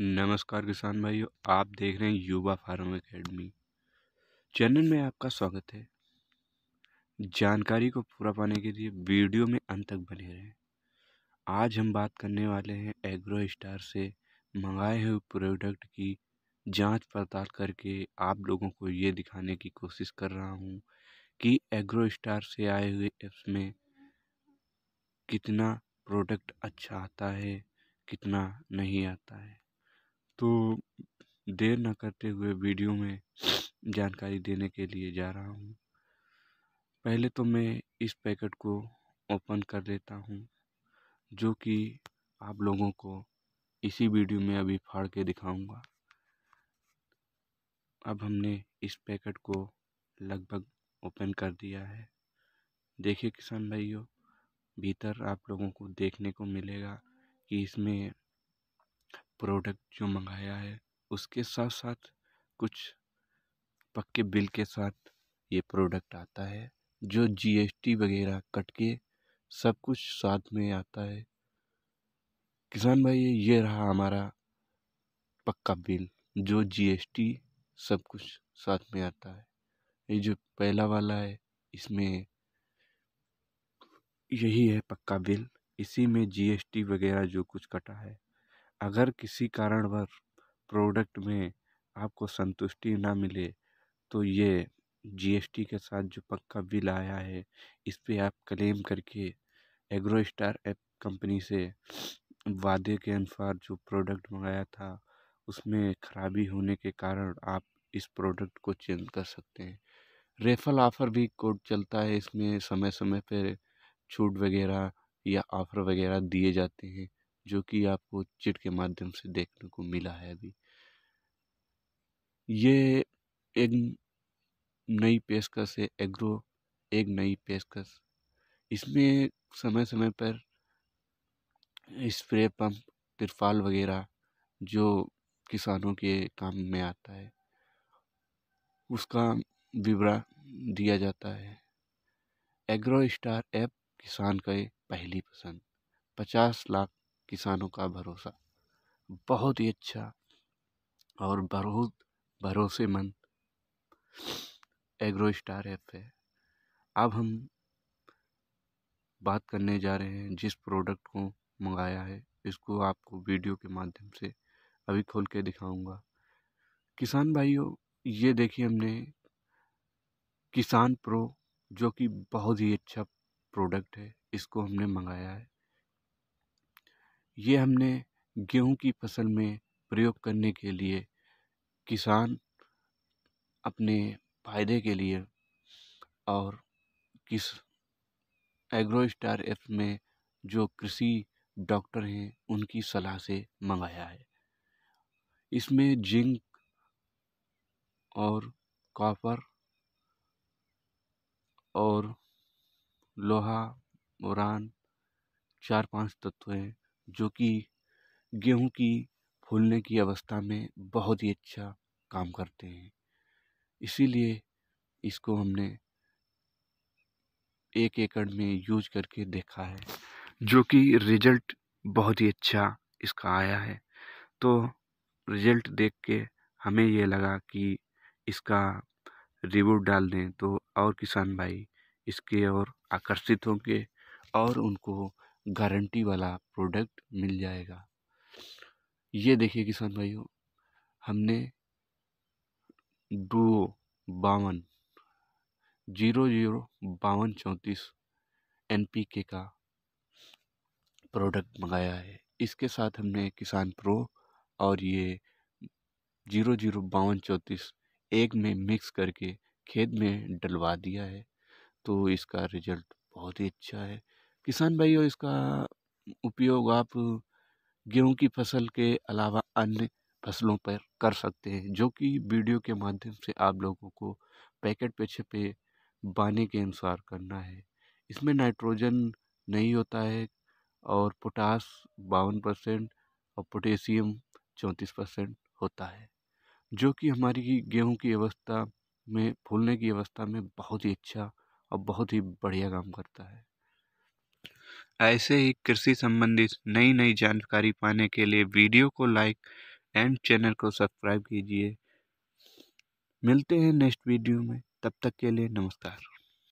नमस्कार किसान भाइयों आप देख रहे हैं युवा फार्म एकेडमी चैनल में आपका स्वागत है जानकारी को पूरा पाने के लिए वीडियो में अंत तक बने रहें आज हम बात करने वाले हैं एग्रो स्टार से मंगाए हुए प्रोडक्ट की जांच पड़ताल करके आप लोगों को ये दिखाने की कोशिश कर रहा हूँ कि एग्रो स्टार से आए हुए ऐप्स में कितना प्रोडक्ट अच्छा आता है कितना नहीं आता है तो देर न करते हुए वीडियो में जानकारी देने के लिए जा रहा हूँ पहले तो मैं इस पैकेट को ओपन कर लेता हूँ जो कि आप लोगों को इसी वीडियो में अभी फाड़ के दिखाऊंगा अब हमने इस पैकेट को लगभग ओपन कर दिया है देखिए किसान भाइयों भीतर आप लोगों को देखने को मिलेगा कि इसमें प्रोडक्ट जो मंगाया है उसके साथ साथ कुछ पक्के बिल के साथ ये प्रोडक्ट आता है जो जीएसटी वगैरह कट के सब कुछ साथ में आता है किसान भाई ये रहा हमारा पक्का बिल जो जीएसटी सब कुछ साथ में आता है ये जो पहला वाला है इसमें यही है पक्का बिल इसी में जीएसटी वगैरह जो कुछ कटा है अगर किसी कारणवश प्रोडक्ट में आपको संतुष्टि ना मिले तो ये जी एस टी के साथ जो पक्का बिल आया है इस पर आप क्लेम करके एग्रो स्टार ऐप कंपनी से वादे के अनुसार जो प्रोडक्ट मंगाया था उसमें खराबी होने के कारण आप इस प्रोडक्ट को चेंज कर सकते हैं रेफल ऑफ़र भी कोड चलता है इसमें समय समय पर छूट वगैरह या ऑफ़र वगैरह दिए जाते हैं जो कि आपको चिट के माध्यम से देखने को मिला है अभी ये एक नई पेशकश है एग्रो एक नई पेशकश इसमें समय समय पर स्प्रे पंप तिरफाल वगैरह जो किसानों के काम में आता है उसका विवरण दिया जाता है एग्रो स्टार ऐप किसान का पहली पसंद पचास लाख किसानों का भरोसा बहुत ही अच्छा और बहुत भरोसेमंद एग्रो स्टार ऐप है अब हम बात करने जा रहे हैं जिस प्रोडक्ट को मंगाया है इसको आपको वीडियो के माध्यम से अभी खोल के दिखाऊंगा किसान भाइयों ये देखिए हमने किसान प्रो जो कि बहुत ही अच्छा प्रोडक्ट है इसको हमने मंगाया है ये हमने गेहूँ की फसल में प्रयोग करने के लिए किसान अपने फायदे के लिए और किस एग्रो स्टार ऐप में जो कृषि डॉक्टर हैं उनकी सलाह से मंगाया है इसमें जिंक और कॉपर और लोहा मुरान चार पांच तत्व हैं जो कि गेहूँ की फूलने की अवस्था में बहुत ही अच्छा काम करते हैं इसीलिए इसको हमने एक एकड़ में यूज करके देखा है जो कि रिजल्ट बहुत ही अच्छा इसका आया है तो रिजल्ट देख के हमें ये लगा कि इसका रिव्यू डाल दें तो और किसान भाई इसके और आकर्षित होंगे और उनको गारंटी वाला प्रोडक्ट मिल जाएगा ये देखिए किसान भाइयों हमने डुओ बावन जीरो जीरो बावन चौंतीस एन पी के का प्रोडक्ट मंगाया है इसके साथ हमने किसान प्रो और ये जीरो जीरो बावन चौंतीस एक में मिक्स करके खेत में डलवा दिया है तो इसका रिजल्ट बहुत ही अच्छा है किसान भाइयों इसका उपयोग आप गेहूँ की फसल के अलावा अन्य फसलों पर कर सकते हैं जो कि वीडियो के माध्यम से आप लोगों को पैकेट पे छिपे बाने के अनुसार करना है इसमें नाइट्रोजन नहीं होता है और पोटास बावन परसेंट और पोटेशियम चौंतीस परसेंट होता है जो कि हमारी गेहूं की अवस्था में फूलने की अवस्था में बहुत ही अच्छा और बहुत ही बढ़िया काम करता है ऐसे ही कृषि संबंधित नई नई जानकारी पाने के लिए वीडियो को लाइक एंड चैनल को सब्सक्राइब कीजिए मिलते हैं नेक्स्ट वीडियो में तब तक के लिए नमस्कार